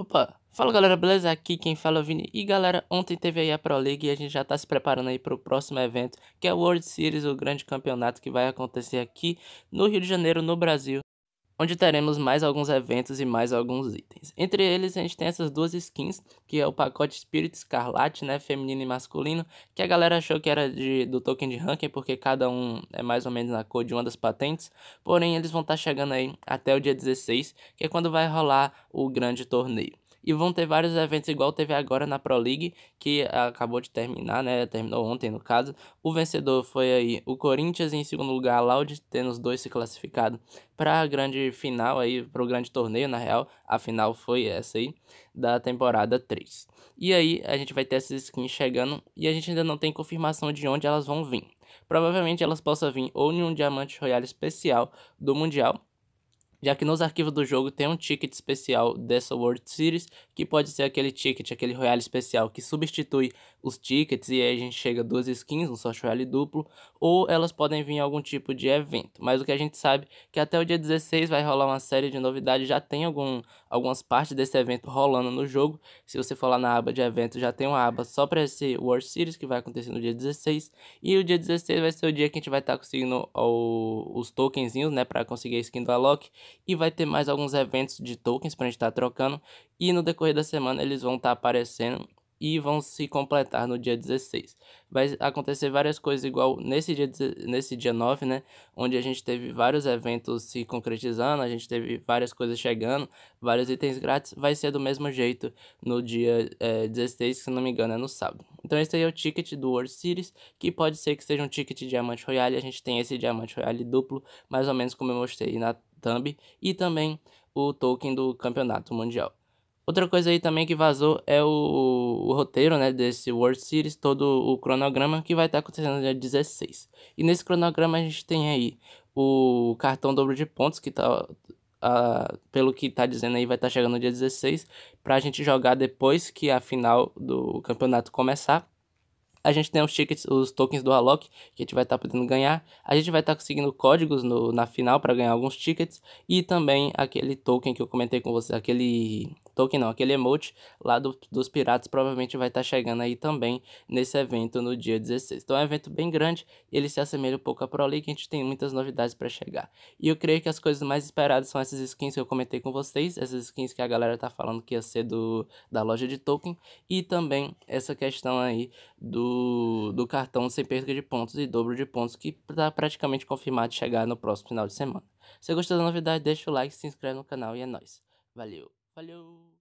Opa, fala galera, beleza? Aqui quem fala é o Vini. E galera, ontem teve aí a Pro League e a gente já tá se preparando aí pro próximo evento, que é o World Series, o grande campeonato que vai acontecer aqui no Rio de Janeiro, no Brasil onde teremos mais alguns eventos e mais alguns itens. Entre eles, a gente tem essas duas skins, que é o pacote Spirit Escarlate, né, feminino e masculino, que a galera achou que era de, do token de ranking, porque cada um é mais ou menos na cor de uma das patentes, porém eles vão estar tá chegando aí até o dia 16, que é quando vai rolar o grande torneio. E vão ter vários eventos, igual teve agora na Pro League, que acabou de terminar, né? Terminou ontem, no caso. O vencedor foi aí o Corinthians, em segundo lugar, a Loud, tendo os dois se classificado para a grande final aí, para o grande torneio, na real. A final foi essa aí, da temporada 3. E aí, a gente vai ter essas skins chegando e a gente ainda não tem confirmação de onde elas vão vir. Provavelmente elas possam vir ou em um diamante royale especial do Mundial, já que nos arquivos do jogo tem um ticket especial dessa World Series, que pode ser aquele ticket, aquele Royale especial que substitui os tickets e aí a gente chega a duas skins, um só Royale duplo, ou elas podem vir em algum tipo de evento. Mas o que a gente sabe é que até o dia 16 vai rolar uma série de novidades, já tem algum, algumas partes desse evento rolando no jogo. Se você for lá na aba de eventos já tem uma aba só para esse World Series que vai acontecer no dia 16. E o dia 16 vai ser o dia que a gente vai estar tá conseguindo o, os tokenzinhos, né, para conseguir a skin do Alok e vai ter mais alguns eventos de tokens para a gente estar tá trocando. E no decorrer da semana eles vão estar tá aparecendo e vão se completar no dia 16. Vai acontecer várias coisas igual nesse dia, nesse dia 9, né? Onde a gente teve vários eventos se concretizando, a gente teve várias coisas chegando, vários itens grátis. Vai ser do mesmo jeito no dia é, 16, se não me engano, é no sábado. Então esse aí é o ticket do World Series, que pode ser que seja um ticket diamante royale. A gente tem esse diamante royale duplo, mais ou menos como eu mostrei na thumb e também o token do campeonato mundial. Outra coisa aí também que vazou é o, o, roteiro né, desse World Series, todo o cronograma que vai estar tá acontecendo no dia 16. E nesse cronograma a gente tem aí o cartão dobro de pontos, que tá, a, pelo que tá dizendo aí, vai estar tá chegando no dia 16, para a gente jogar depois que a final do campeonato começar a gente tem os tickets, os tokens do Alok, que a gente vai estar tá podendo ganhar. A gente vai estar tá conseguindo códigos no, na final para ganhar alguns tickets. E também aquele token que eu comentei com você, aquele Token não, aquele emote lá do, dos piratas provavelmente vai estar tá chegando aí também nesse evento no dia 16. Então é um evento bem grande, ele se assemelha um pouco à Pro League, a gente tem muitas novidades para chegar. E eu creio que as coisas mais esperadas são essas skins que eu comentei com vocês, essas skins que a galera tá falando que ia ser do, da loja de token, e também essa questão aí do, do cartão sem perda de pontos e dobro de pontos, que tá praticamente confirmado de chegar no próximo final de semana. Se gostou da novidade, deixa o like, se inscreve no canal e é nóis. Valeu! Valeu!